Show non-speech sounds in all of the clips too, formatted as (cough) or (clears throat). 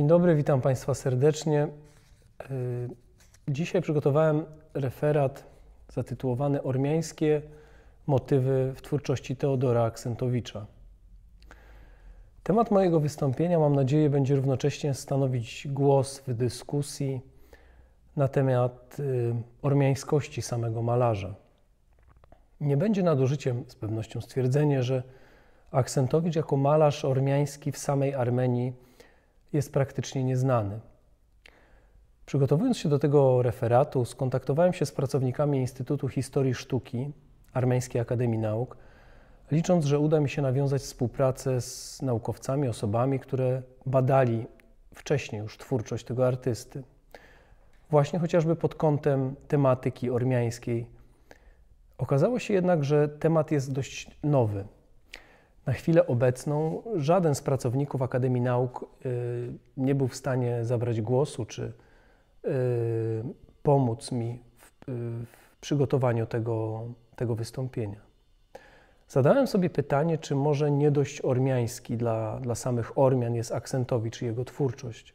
Dzień dobry, witam Państwa serdecznie. E, dzisiaj przygotowałem referat zatytułowany Ormiańskie motywy w twórczości Teodora Aksentowicza. Temat mojego wystąpienia, mam nadzieję, będzie równocześnie stanowić głos w dyskusji na temat e, ormiańskości samego malarza. Nie będzie nadużyciem z pewnością stwierdzenie, że Aksentowicz jako malarz ormiański w samej Armenii jest praktycznie nieznany. Przygotowując się do tego referatu, skontaktowałem się z pracownikami Instytutu Historii Sztuki Armeńskiej Akademii Nauk, licząc, że uda mi się nawiązać współpracę z naukowcami, osobami, które badali wcześniej już twórczość tego artysty. Właśnie chociażby pod kątem tematyki ormiańskiej. Okazało się jednak, że temat jest dość nowy. Na chwilę obecną żaden z pracowników Akademii Nauk y, nie był w stanie zabrać głosu czy y, pomóc mi w, y, w przygotowaniu tego, tego wystąpienia. Zadałem sobie pytanie, czy może nie dość ormiański dla, dla samych Ormian jest Akcentowicz, i jego twórczość.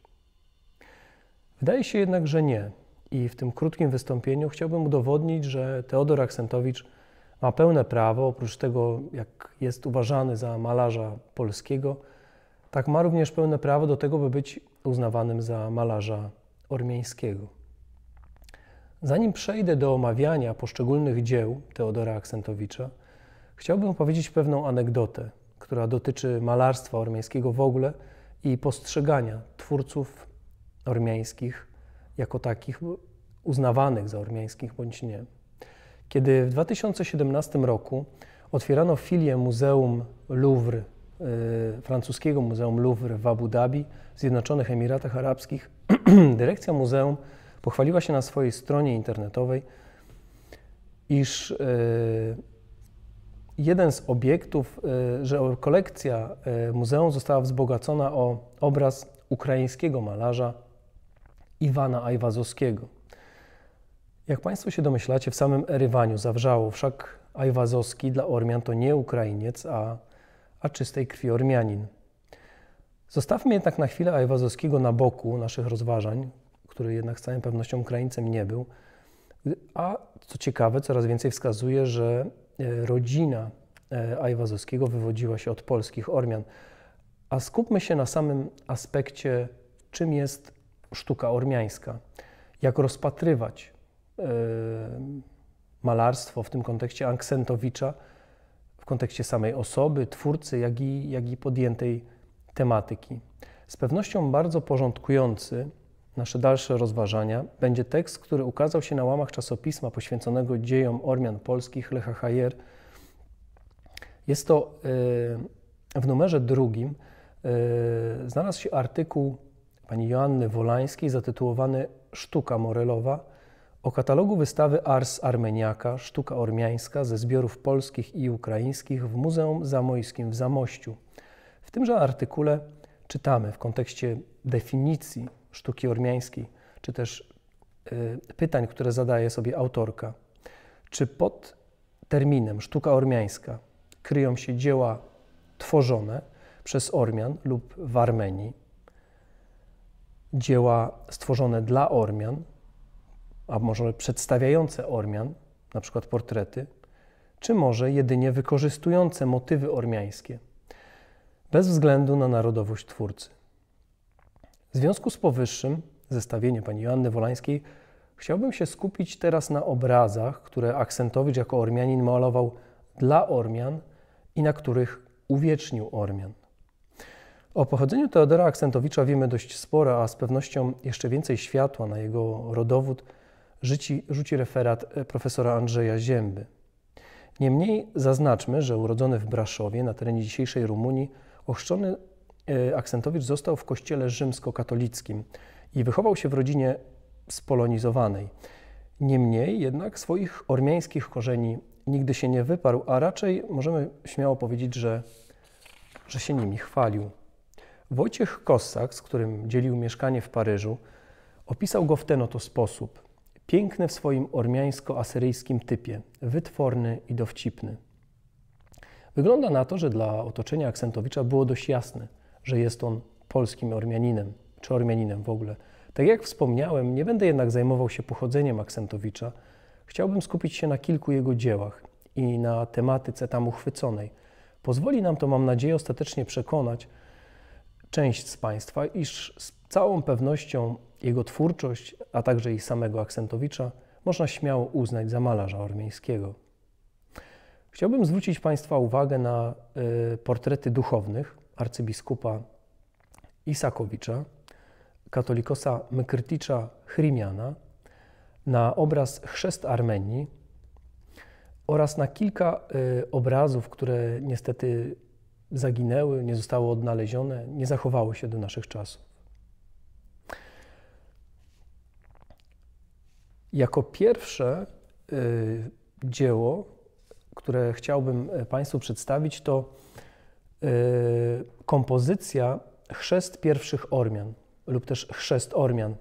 Wydaje się jednak, że nie. I w tym krótkim wystąpieniu chciałbym udowodnić, że Teodor Akcentowicz ma pełne prawo, oprócz tego, jak jest uważany za malarza polskiego, tak ma również pełne prawo do tego, by być uznawanym za malarza ormiańskiego. Zanim przejdę do omawiania poszczególnych dzieł Teodora Aksentowicza, chciałbym powiedzieć pewną anegdotę, która dotyczy malarstwa ormiańskiego w ogóle i postrzegania twórców ormiańskich jako takich uznawanych za ormiańskich bądź nie. Kiedy w 2017 roku otwierano filię Muzeum Louvre, e, francuskiego Muzeum Louvre w Abu Dhabi, w Zjednoczonych Emiratach Arabskich, (clears throat) dyrekcja muzeum pochwaliła się na swojej stronie internetowej, iż e, jeden z obiektów, e, że kolekcja muzeum została wzbogacona o obraz ukraińskiego malarza Iwana Ajwazowskiego. Jak Państwo się domyślacie, w samym Erywaniu zawrzało, wszak Ajwazowski dla Ormian to nie Ukrainiec, a, a czystej krwi Ormianin. Zostawmy jednak na chwilę Ajwazowskiego na boku naszych rozważań, który jednak z całą pewnością Ukraińcem nie był, a co ciekawe, coraz więcej wskazuje, że e, rodzina e, Ajwazowskiego wywodziła się od polskich Ormian. A skupmy się na samym aspekcie, czym jest sztuka ormiańska, jak rozpatrywać Y, malarstwo w tym kontekście Anksentowicza, w kontekście samej osoby, twórcy, jak i, jak i podjętej tematyki. Z pewnością bardzo porządkujący nasze dalsze rozważania będzie tekst, który ukazał się na łamach czasopisma poświęconego dziejom Ormian polskich Lecha Hajer. Jest to y, w numerze drugim y, znalazł się artykuł pani Joanny Wolańskiej zatytułowany Sztuka Morelowa o katalogu wystawy Ars Armeniaka Sztuka Ormiańska ze zbiorów polskich i ukraińskich w Muzeum Zamojskim w Zamościu. W tymże artykule czytamy w kontekście definicji sztuki ormiańskiej, czy też y, pytań, które zadaje sobie autorka, czy pod terminem sztuka ormiańska kryją się dzieła tworzone przez Ormian lub w Armenii, dzieła stworzone dla Ormian, a może przedstawiające Ormian, na przykład portrety, czy może jedynie wykorzystujące motywy ormiańskie, bez względu na narodowość twórcy. W związku z powyższym, zestawienie pani Joanny Wolańskiej, chciałbym się skupić teraz na obrazach, które Aksentowicz jako Ormianin malował dla Ormian i na których uwiecznił Ormian. O pochodzeniu Teodora Aksentowicza wiemy dość sporo, a z pewnością jeszcze więcej światła na jego rodowód – rzuci, rzuci referat e, profesora Andrzeja Zięby. Niemniej zaznaczmy, że urodzony w Braszowie na terenie dzisiejszej Rumunii, ochrzczony e, Aksentowicz został w kościele rzymskokatolickim i wychował się w rodzinie spolonizowanej. Niemniej jednak swoich ormiańskich korzeni nigdy się nie wyparł, a raczej możemy śmiało powiedzieć, że, że się nimi chwalił. Wojciech Kossak, z którym dzielił mieszkanie w Paryżu, opisał go w ten oto sposób. Piękny w swoim ormiańsko-asyryjskim typie, wytworny i dowcipny. Wygląda na to, że dla otoczenia Aksentowicza było dość jasne, że jest on polskim Ormianinem, czy Ormianinem w ogóle. Tak jak wspomniałem, nie będę jednak zajmował się pochodzeniem Aksentowicza. Chciałbym skupić się na kilku jego dziełach i na tematyce tam uchwyconej. Pozwoli nam to, mam nadzieję, ostatecznie przekonać część z Państwa, iż z całą pewnością jego twórczość, a także i samego Aksentowicza można śmiało uznać za malarza ormiejskiego. Chciałbym zwrócić Państwa uwagę na y, portrety duchownych arcybiskupa Isakowicza, katolikosa Mykryticza Chrymiana, na obraz Chrzest Armenii oraz na kilka y, obrazów, które niestety zaginęły, nie zostały odnalezione, nie zachowały się do naszych czasów. Jako pierwsze y, dzieło, które chciałbym e, Państwu przedstawić, to y, kompozycja Chrzest pierwszych Ormian lub też Chrzest Ormian.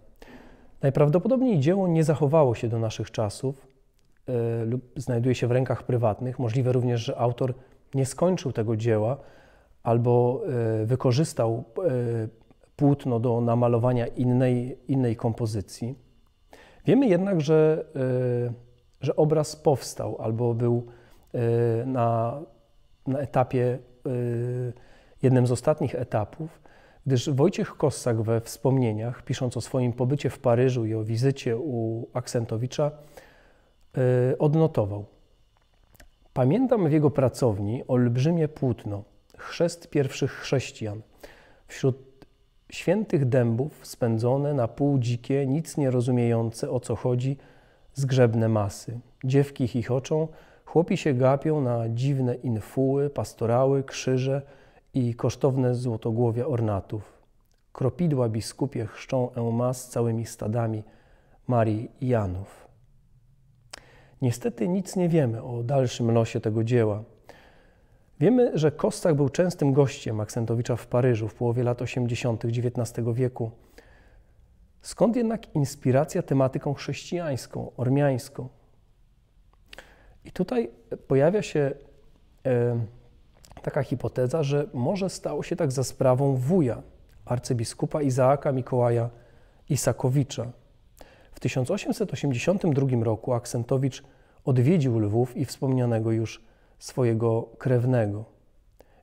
Najprawdopodobniej dzieło nie zachowało się do naszych czasów e, lub znajduje się w rękach prywatnych. Możliwe również, że autor nie skończył tego dzieła albo e, wykorzystał płótno do namalowania innej, innej kompozycji. Wiemy jednak, że, e, że obraz powstał albo był e, na, na etapie, e, jednym z ostatnich etapów, gdyż Wojciech Kossak we wspomnieniach, pisząc o swoim pobycie w Paryżu i o wizycie u Aksentowicza, odnotował. Pamiętam w jego pracowni olbrzymie płótno, chrzest pierwszych chrześcijan. Wśród świętych dębów spędzone na pół dzikie, nic nie rozumiejące o co chodzi, zgrzebne masy. Dziewki chichoczą, chłopi się gapią na dziwne infuły, pastorały, krzyże i kosztowne złotogłowia ornatów. Kropidła biskupie chrzczą Eumas całymi stadami Marii i Janów. Niestety nic nie wiemy o dalszym losie tego dzieła – Wiemy, że kostak był częstym gościem Aksentowicza w Paryżu w połowie lat 80. XIX wieku. Skąd jednak inspiracja tematyką chrześcijańską, ormiańską? I tutaj pojawia się e, taka hipoteza, że może stało się tak za sprawą wuja, arcybiskupa Izaaka Mikołaja Isakowicza. W 1882 roku Aksentowicz odwiedził Lwów i wspomnianego już swojego krewnego.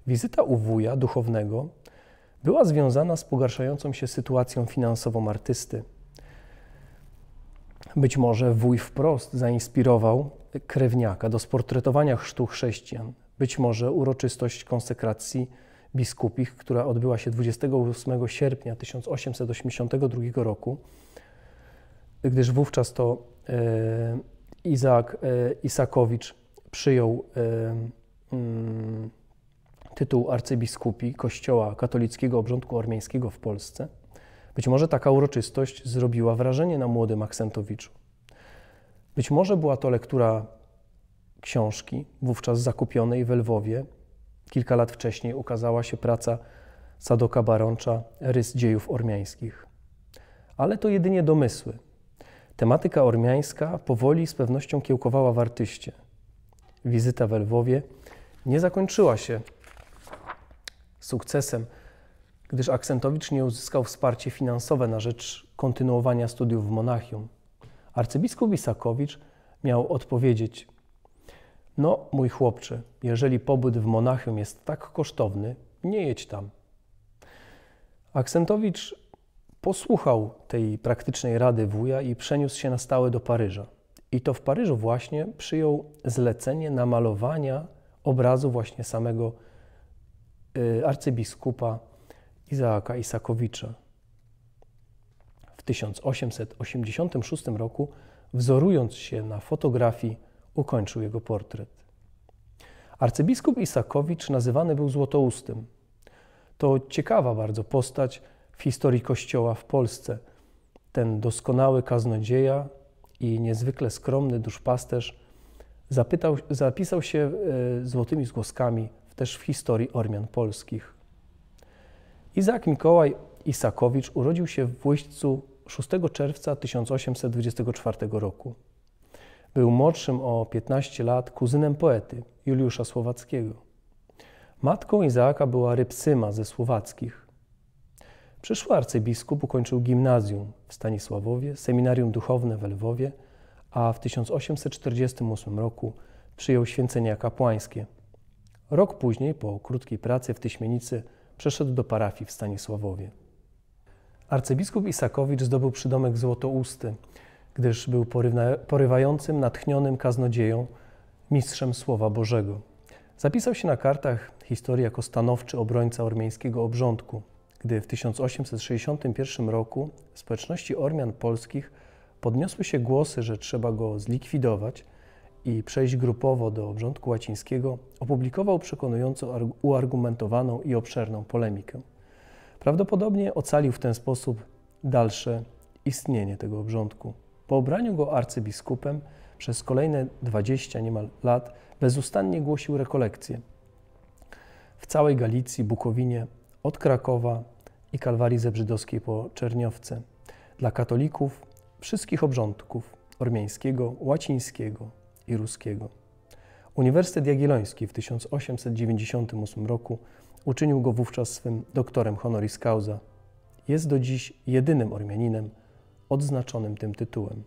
Wizyta u wuja duchownego była związana z pogarszającą się sytuacją finansową artysty. Być może wuj wprost zainspirował krewniaka do sportretowania chrztu chrześcijan. Być może uroczystość konsekracji biskupich, która odbyła się 28 sierpnia 1882 roku, gdyż wówczas to e, Izaak e, Isakowicz przyjął mm, tytuł arcybiskupi Kościoła Katolickiego Obrządku Ormiańskiego w Polsce, być może taka uroczystość zrobiła wrażenie na młodym Aksentowiczu. Być może była to lektura książki, wówczas zakupionej w Lwowie. Kilka lat wcześniej ukazała się praca Sadoka Baroncza Rys dziejów ormiańskich. Ale to jedynie domysły. Tematyka ormiańska powoli z pewnością kiełkowała w artyście wizyta w Lwowie nie zakończyła się sukcesem, gdyż Aksentowicz nie uzyskał wsparcia finansowe na rzecz kontynuowania studiów w Monachium. Arcybiskup Isakowicz miał odpowiedzieć: No, mój chłopcze, jeżeli pobyt w Monachium jest tak kosztowny, nie jedź tam. Aksentowicz posłuchał tej praktycznej rady wuja i przeniósł się na stałe do Paryża. I to w Paryżu właśnie przyjął zlecenie namalowania obrazu właśnie samego y, arcybiskupa Izaaka Isakowicza. W 1886 roku, wzorując się na fotografii, ukończył jego portret. Arcybiskup Isakowicz nazywany był Złotoustym. To ciekawa bardzo postać w historii Kościoła w Polsce. Ten doskonały kaznodzieja, i niezwykle skromny duszpasterz zapytał, zapisał się e, złotymi zgłoskami też w historii Ormian polskich. Izaak Mikołaj Isakowicz urodził się w Błyścu 6 czerwca 1824 roku. Był młodszym o 15 lat kuzynem poety Juliusza Słowackiego. Matką Izaaka była Rybsyma ze Słowackich. Przyszły arcybiskup ukończył gimnazjum w Stanisławowie, seminarium duchowne w Lwowie, a w 1848 roku przyjął święcenia kapłańskie. Rok później, po krótkiej pracy w Tyśmienicy, przeszedł do parafii w Stanisławowie. Arcybiskup Isakowicz zdobył przydomek Złotousty, gdyż był porywającym, natchnionym kaznodzieją, mistrzem Słowa Bożego. Zapisał się na kartach historii jako stanowczy obrońca ormieńskiego obrządku – gdy w 1861 roku w społeczności Ormian polskich podniosły się głosy, że trzeba go zlikwidować i przejść grupowo do obrządku łacińskiego, opublikował przekonująco uargumentowaną i obszerną polemikę. Prawdopodobnie ocalił w ten sposób dalsze istnienie tego obrządku. Po obraniu go arcybiskupem przez kolejne 20 niemal lat bezustannie głosił rekolekcje. W całej Galicji, Bukowinie, od Krakowa i Kalwarii Zebrzydowskiej po Czerniowce. Dla katolików wszystkich obrządków ormiańskiego, łacińskiego i ruskiego. Uniwersytet Jagielloński w 1898 roku uczynił go wówczas swym doktorem honoris causa. Jest do dziś jedynym Ormianinem odznaczonym tym tytułem.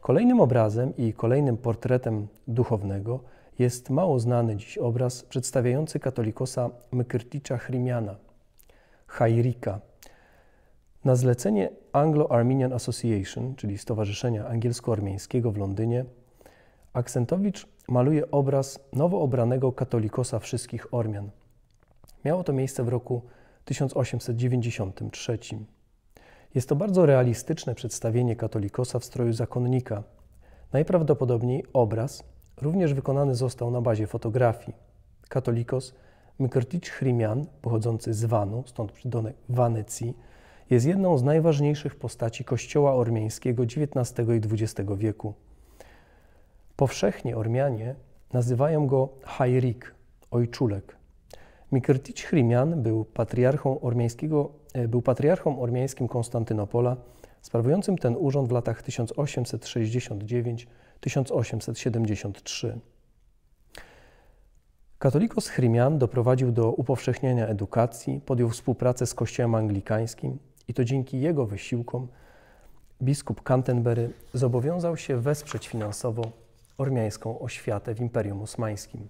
Kolejnym obrazem i kolejnym portretem duchownego jest mało znany dziś obraz przedstawiający katolikosa Mykyrticza Chrymiana, Hairika. Na zlecenie Anglo-Armenian Association, czyli Stowarzyszenia Angielsko-Armiańskiego w Londynie, Aksentowicz maluje obraz nowo obranego katolikosa wszystkich Ormian. Miało to miejsce w roku 1893. Jest to bardzo realistyczne przedstawienie katolikosa w stroju zakonnika. Najprawdopodobniej obraz, również wykonany został na bazie fotografii. Katolikos Mikrotich Chrymian, pochodzący z Wanu, stąd przydonek Wanecji, jest jedną z najważniejszych postaci kościoła ormiańskiego XIX i XX wieku. Powszechnie Ormianie nazywają go Hajrik, ojczulek. Mikrtich Chrymian był patriarchą, ormiańskiego, e, był patriarchą ormiańskim Konstantynopola, sprawującym ten urząd w latach 1869 1873. Katolikos Chrymian doprowadził do upowszechnienia edukacji, podjął współpracę z Kościołem Anglikańskim i to dzięki jego wysiłkom biskup Canterbury zobowiązał się wesprzeć finansowo ormiańską oświatę w Imperium Osmańskim.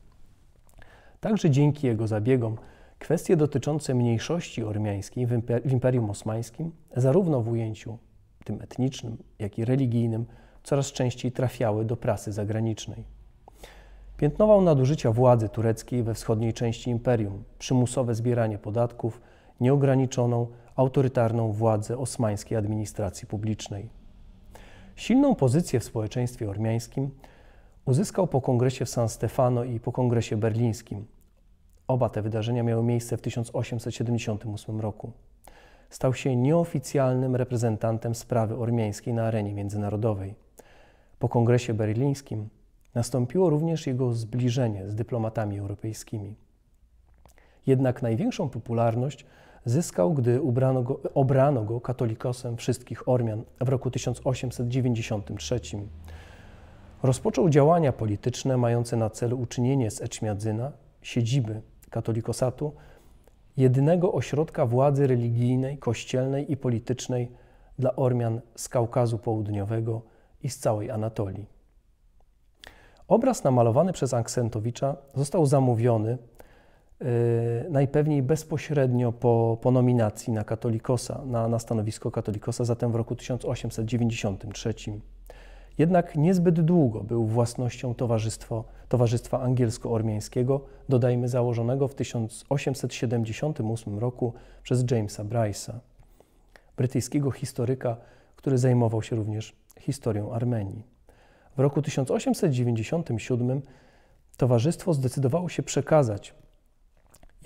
Także dzięki jego zabiegom kwestie dotyczące mniejszości ormiańskiej w Imperium Osmańskim, zarówno w ujęciu tym etnicznym, jak i religijnym, coraz częściej trafiały do prasy zagranicznej. Piętnował nadużycia władzy tureckiej we wschodniej części imperium, przymusowe zbieranie podatków, nieograniczoną, autorytarną władzę osmańskiej administracji publicznej. Silną pozycję w społeczeństwie ormiańskim uzyskał po kongresie w San Stefano i po kongresie berlińskim. Oba te wydarzenia miały miejsce w 1878 roku. Stał się nieoficjalnym reprezentantem sprawy ormiańskiej na arenie międzynarodowej. Po kongresie berlińskim nastąpiło również jego zbliżenie z dyplomatami europejskimi. Jednak największą popularność zyskał, gdy go, obrano go katolikosem wszystkich Ormian w roku 1893. Rozpoczął działania polityczne mające na celu uczynienie z Eczmiadzyna, siedziby katolikosatu, jedynego ośrodka władzy religijnej, kościelnej i politycznej dla Ormian z Kaukazu Południowego – i z całej Anatolii. Obraz namalowany przez Aksentowicza został zamówiony e, najpewniej bezpośrednio po, po nominacji na katolikosa, na, na stanowisko katolikosa, zatem w roku 1893. Jednak niezbyt długo był własnością Towarzystwa Angielsko-Ormiańskiego, dodajmy założonego w 1878 roku przez Jamesa Bryce'a, brytyjskiego historyka, który zajmował się również historią Armenii. W roku 1897 towarzystwo zdecydowało się przekazać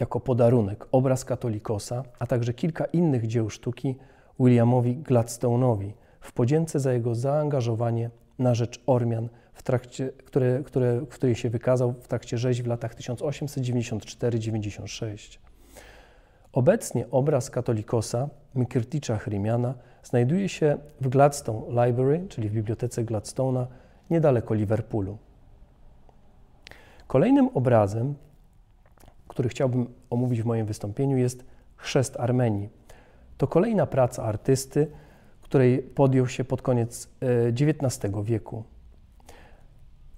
jako podarunek obraz Katolikosa, a także kilka innych dzieł sztuki Williamowi Gladstone'owi w podzięce za jego zaangażowanie na rzecz Ormian, w trakcie, które, które, w której się wykazał w trakcie rzeź w latach 1894-96. Obecnie obraz Katolikosa Mikirticza Hrymiana znajduje się w Gladstone Library, czyli w bibliotece Gladstone'a, niedaleko Liverpoolu. Kolejnym obrazem, który chciałbym omówić w moim wystąpieniu, jest Chrzest Armenii. To kolejna praca artysty, której podjął się pod koniec XIX e, wieku.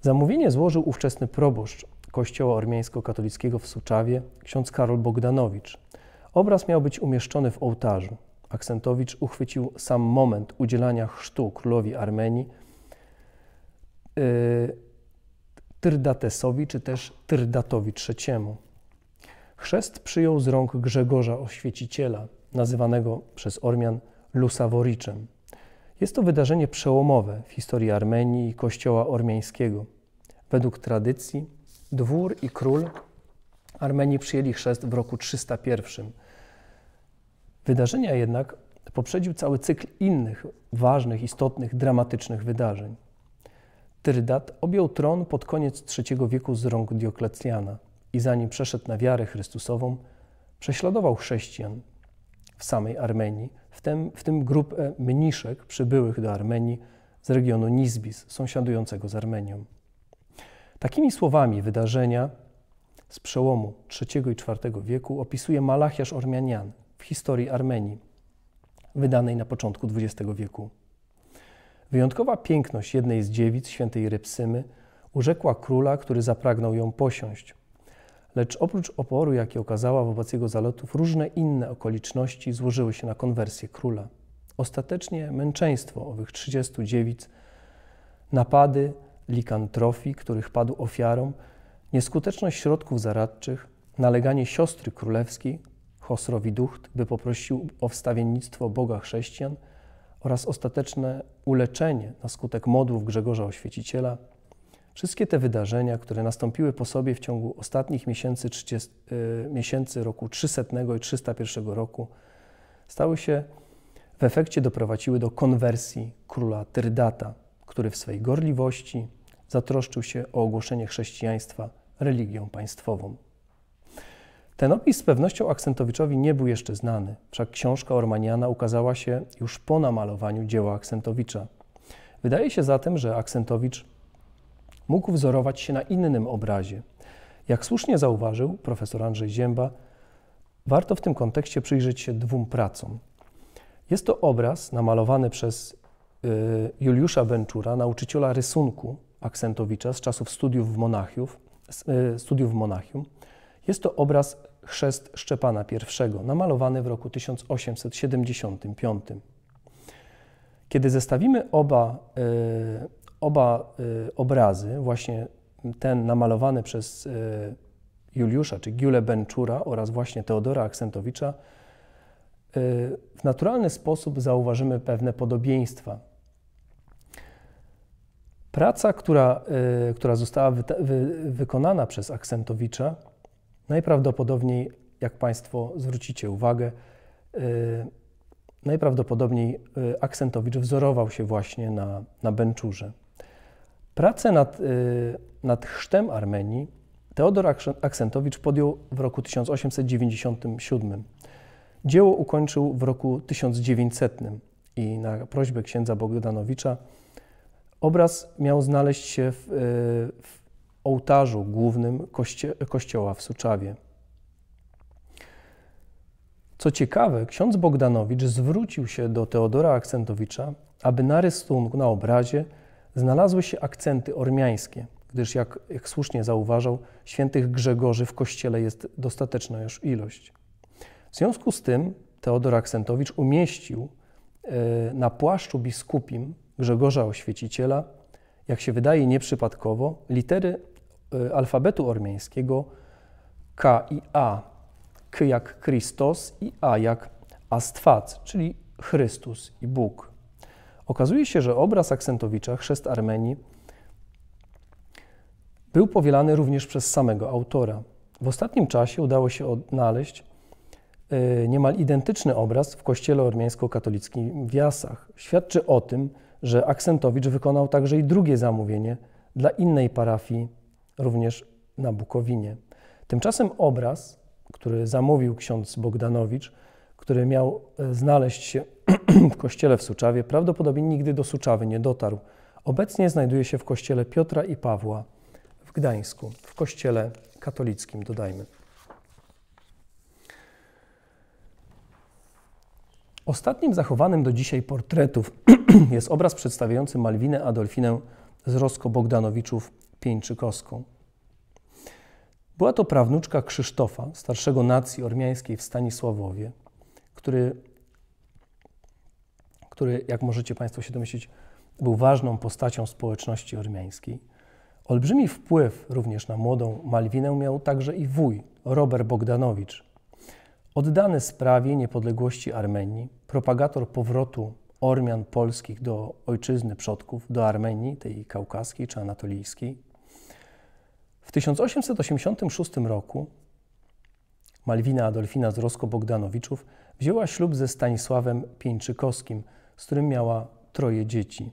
Zamówienie złożył ówczesny proboszcz Kościoła Ormiańsko-Katolickiego w Suczawie, ksiądz Karol Bogdanowicz. Obraz miał być umieszczony w ołtarzu. Aksentowicz uchwycił sam moment udzielania chrztu królowi Armenii y, Tyrdatesowi czy też Tyrdatowi III. Chrzest przyjął z rąk Grzegorza Oświeciciela, nazywanego przez Ormian Lusaworiczem. Jest to wydarzenie przełomowe w historii Armenii i kościoła ormiańskiego. Według tradycji dwór i król Armenii przyjęli chrzest w roku 301 Wydarzenia jednak poprzedził cały cykl innych ważnych, istotnych, dramatycznych wydarzeń. Tyrydat objął tron pod koniec III wieku z rąk Dioklecjana i zanim przeszedł na wiarę Chrystusową, prześladował chrześcijan w samej Armenii, w tym, w tym grupę mniszek przybyłych do Armenii z regionu Nizbis, sąsiadującego z Armenią. Takimi słowami wydarzenia z przełomu III i IV wieku opisuje Malachiasz Ormianian, w historii Armenii, wydanej na początku XX wieku. Wyjątkowa piękność jednej z dziewic świętej Repsymy urzekła króla, który zapragnął ją posiąść. Lecz oprócz oporu, jaki okazała wobec jego zalotów, różne inne okoliczności złożyły się na konwersję króla. Ostatecznie męczeństwo owych 30 dziewic, napady likantrofii, których padł ofiarą, nieskuteczność środków zaradczych, naleganie siostry królewskiej Ducht, by poprosił o wstawiennictwo Boga chrześcijan oraz ostateczne uleczenie na skutek modłów Grzegorza Oświeciciela. Wszystkie te wydarzenia, które nastąpiły po sobie w ciągu ostatnich miesięcy, 30, y, miesięcy roku 300 i 301 roku, stały się w efekcie doprowadziły do konwersji króla Tyrdata, który w swej gorliwości zatroszczył się o ogłoszenie chrześcijaństwa religią państwową. Ten opis z pewnością Aksentowiczowi nie był jeszcze znany, wszak książka Ormaniana ukazała się już po namalowaniu dzieła Aksentowicza. Wydaje się zatem, że Aksentowicz mógł wzorować się na innym obrazie. Jak słusznie zauważył profesor Andrzej Zięba, warto w tym kontekście przyjrzeć się dwóm pracom. Jest to obraz namalowany przez y, Juliusza Benczura, nauczyciela rysunku Aksentowicza z czasów studiów w, Monachiów, y, studiów w Monachium. Jest to obraz chrzest Szczepana I, namalowany w roku 1875. Kiedy zestawimy oba, e, oba e, obrazy, właśnie ten namalowany przez e, Juliusza czy Giule Benczura oraz właśnie Teodora Aksentowicza, w naturalny sposób zauważymy pewne podobieństwa. Praca, która, która została wy, wy, wykonana przez Aksentowicza, Najprawdopodobniej, jak Państwo zwrócicie uwagę, y, najprawdopodobniej y, Aksentowicz wzorował się właśnie na, na Benczurze. Pracę nad, y, nad chrztem Armenii Teodor Aksentowicz podjął w roku 1897. Dzieło ukończył w roku 1900 i na prośbę księdza Bogdanowicza obraz miał znaleźć się w, w ołtarzu głównym kościoła w Suczawie. Co ciekawe, ksiądz Bogdanowicz zwrócił się do Teodora Akcentowicza, aby na rysunku, na obrazie znalazły się akcenty ormiańskie, gdyż jak, jak słusznie zauważał, świętych Grzegorzy w kościele jest dostateczna już ilość. W związku z tym Teodor Akcentowicz umieścił e, na płaszczu biskupim Grzegorza Oświeciciela, jak się wydaje nieprzypadkowo, litery Y, alfabetu ormiańskiego K i A. K jak Christos i A jak Astfac, czyli Chrystus i Bóg. Okazuje się, że obraz Aksentowicza, chrzest Armenii, był powielany również przez samego autora. W ostatnim czasie udało się odnaleźć y, niemal identyczny obraz w kościele ormiańsko-katolickim w Jasach. Świadczy o tym, że Aksentowicz wykonał także i drugie zamówienie dla innej parafii również na Bukowinie. Tymczasem obraz, który zamówił ksiądz Bogdanowicz, który miał e, znaleźć się (clears throat) w kościele w Suczawie, prawdopodobnie nigdy do Suczawy nie dotarł. Obecnie znajduje się w kościele Piotra i Pawła w Gdańsku, w kościele katolickim, dodajmy. Ostatnim zachowanym do dzisiaj portretów (clears throat) jest obraz przedstawiający Malwinę Adolfinę z Rosko Bogdanowiczów Pieńczykowską. Była to prawnuczka Krzysztofa, starszego nacji ormiańskiej w Stanisławowie, który, który, jak możecie Państwo się domyślić, był ważną postacią społeczności ormiańskiej. Olbrzymi wpływ również na młodą Malwinę miał także i wuj, Robert Bogdanowicz. Oddany sprawie niepodległości Armenii, propagator powrotu Ormian polskich do ojczyzny przodków, do Armenii, tej kaukaskiej czy anatolijskiej, w 1886 roku Malwina Adolfina z Rosko-Bogdanowiczów wzięła ślub ze Stanisławem Pieńczykowskim, z którym miała troje dzieci.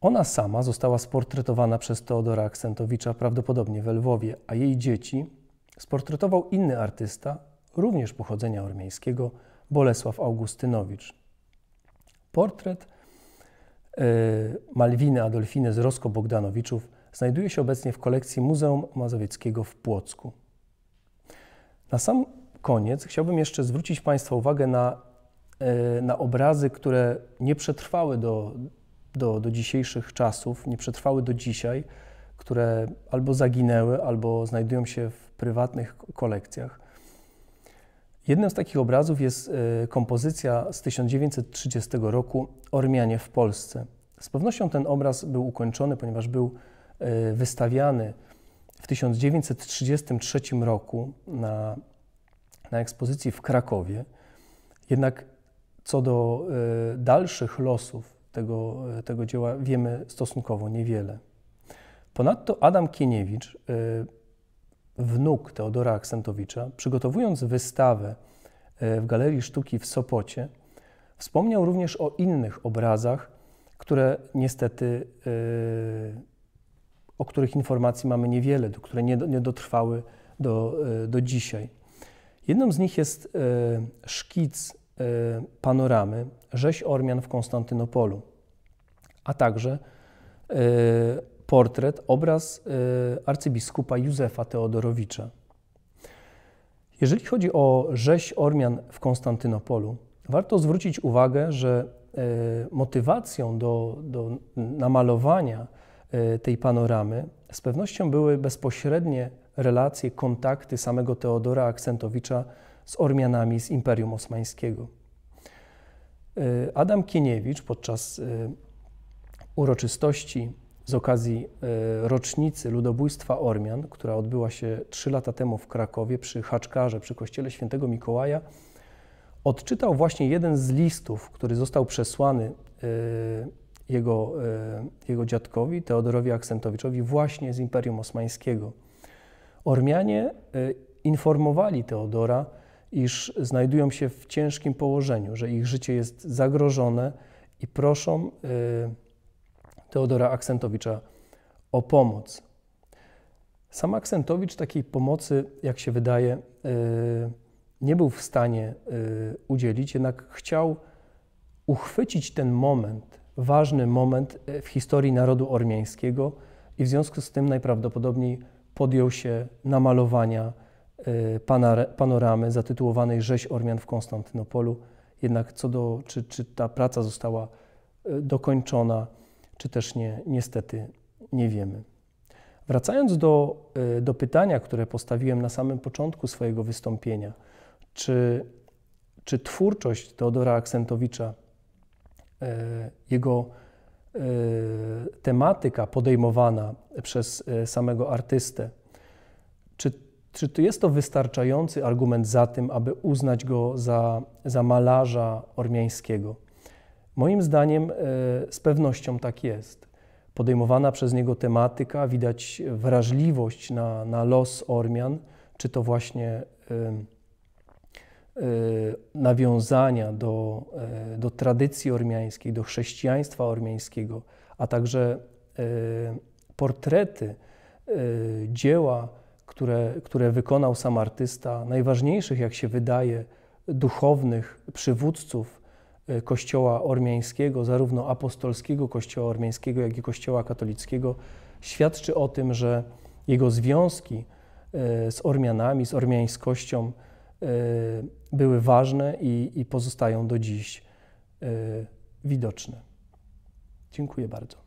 Ona sama została sportretowana przez Teodora Aksentowicza, prawdopodobnie we Lwowie, a jej dzieci sportretował inny artysta, również pochodzenia ormiańskiego, Bolesław Augustynowicz. Portret e, Malwiny Adolfiny z Rosko-Bogdanowiczów znajduje się obecnie w kolekcji Muzeum Mazowieckiego w Płocku. Na sam koniec chciałbym jeszcze zwrócić Państwa uwagę na, e, na obrazy, które nie przetrwały do, do, do dzisiejszych czasów, nie przetrwały do dzisiaj, które albo zaginęły, albo znajdują się w prywatnych kolekcjach. Jednym z takich obrazów jest e, kompozycja z 1930 roku Ormianie w Polsce. Z pewnością ten obraz był ukończony, ponieważ był E, wystawiany w 1933 roku na, na ekspozycji w Krakowie. Jednak co do e, dalszych losów tego, e, tego dzieła wiemy stosunkowo niewiele. Ponadto Adam Kieniewicz, wnuk Teodora Aksentowicza, przygotowując wystawę w Galerii Sztuki w Sopocie, wspomniał również o innych obrazach, które niestety o których informacji mamy niewiele, które nie, nie dotrwały do, e, do dzisiaj. Jedną z nich jest e, szkic e, panoramy rzeź Ormian w Konstantynopolu, a także portret, obraz arcybiskupa Józefa Teodorowicza. Jeżeli chodzi o rzeź Ormian w Konstantynopolu, warto zwrócić uwagę, że motywacją do, do namalowania E, tej panoramy z pewnością były bezpośrednie relacje, kontakty samego Teodora Akcentowicza z Ormianami z Imperium Osmańskiego. E, Adam Kieniewicz podczas e, uroczystości z okazji rocznicy ludobójstwa Ormian, która odbyła się trzy lata temu w Krakowie przy Haczkarze, przy kościele świętego Mikołaja, odczytał właśnie jeden z listów, który został przesłany jego, e, jego dziadkowi, Teodorowi Aksentowiczowi, właśnie z Imperium Osmańskiego. Ormianie e, informowali Teodora, iż znajdują się w ciężkim położeniu, że ich życie jest zagrożone i proszą e, Teodora Aksentowicza o pomoc. Sam Aksentowicz takiej pomocy, jak się wydaje, nie był w stanie udzielić, jednak chciał uchwycić ten moment, ważny moment e, w historii narodu ormiańskiego i w związku z tym najprawdopodobniej podjął się namalowania e, panoramy zatytułowanej Rzeź Ormian w Konstantynopolu. Jednak co do, czy, czy ta praca została e, dokończona, czy też nie, niestety nie wiemy. Wracając do, do pytania, które postawiłem na samym początku swojego wystąpienia, czy, czy twórczość Teodora Aksentowicza E, jego e, tematyka podejmowana przez e, samego artystę, czy, czy to jest to wystarczający argument za tym, aby uznać go za, za malarza ormiańskiego? Moim zdaniem z pewnością tak jest. Podejmowana przez niego tematyka, widać wrażliwość na, na los Ormian, czy to właśnie Y, nawiązania do, y, do tradycji ormiańskiej, do chrześcijaństwa ormiańskiego, a także y, portrety dzieła, które, które wykonał sam artysta, najważniejszych, jak się wydaje, duchownych przywódców Kościoła ormiańskiego, zarówno apostolskiego Kościoła ormiańskiego, jak i Kościoła katolickiego, świadczy o tym, że jego związki z Ormianami, z ormiańskością, Y, były ważne i, i pozostają do dziś y, widoczne. Dziękuję bardzo.